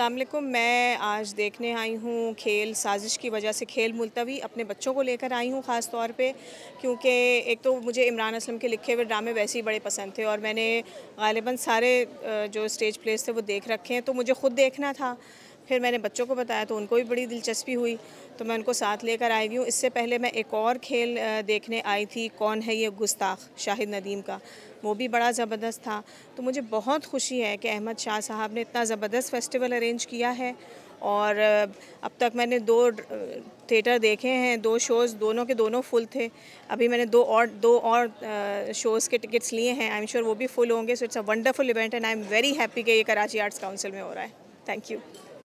अल्लाम मैं आज देखने आई हूँ खेल साजिश की वजह से खेल मुलतवी अपने बच्चों को लेकर आई हूँ ख़ास तौर पे क्योंकि एक तो मुझे इमरान असलम के लिखे हुए ड्रामे वैसे ही बड़े पसंद थे और मैंने गालिबा सारे जो स्टेज प्लेस थे वो देख रखे हैं तो मुझे ख़ुद देखना था फिर मैंने बच्चों को बताया तो उनको भी बड़ी दिलचस्पी हुई तो मैं उनको साथ लेकर आई हुई हूँ इससे पहले मैं एक और खेल देखने आई थी कौन है ये गुस्ताख शाहिद नदीम का वो भी बड़ा ज़बरदस्त था तो मुझे बहुत खुशी है कि अहमद शाह साहब ने इतना ज़बरदस्त फेस्टिवल अरेंज किया है और अब तक मैंने दो थिएटर देखे हैं दो शोज़ दोनों के दोनों फुल थे अभी मैंने दो और दो और शोज़ के टिकट्स लिए हैं आई एम श्योर वो भी फुल होंगे so it's a wonderful event and I am very happy कि ये कराची आर्ट्स काउंसिल में हो रहा है थैंक यू